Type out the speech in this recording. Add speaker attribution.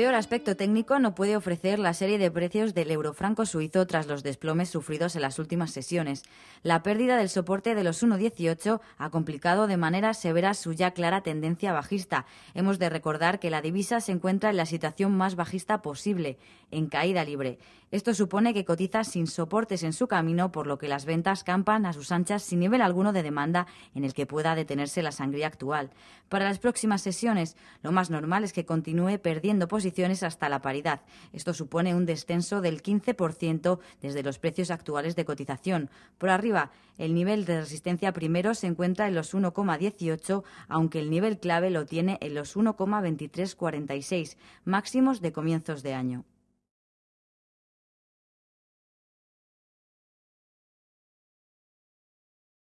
Speaker 1: Peor aspecto técnico no puede ofrecer la serie de precios del eurofranco suizo tras los desplomes sufridos en las últimas sesiones. La pérdida del soporte de los 1,18 ha complicado de manera severa su ya clara tendencia bajista. Hemos de recordar que la divisa se encuentra en la situación más bajista posible, en caída libre. Esto supone que cotiza sin soportes en su camino, por lo que las ventas campan a sus anchas sin nivel alguno de demanda en el que pueda detenerse la sangría actual. Para las próximas sesiones, lo más normal es que continúe perdiendo posiciones hasta la paridad. Esto supone un descenso del 15% desde los precios actuales de cotización. Por arriba, el nivel de resistencia primero se encuentra en los 1,18, aunque el nivel clave lo tiene en los 1,2346, máximos de comienzos de año.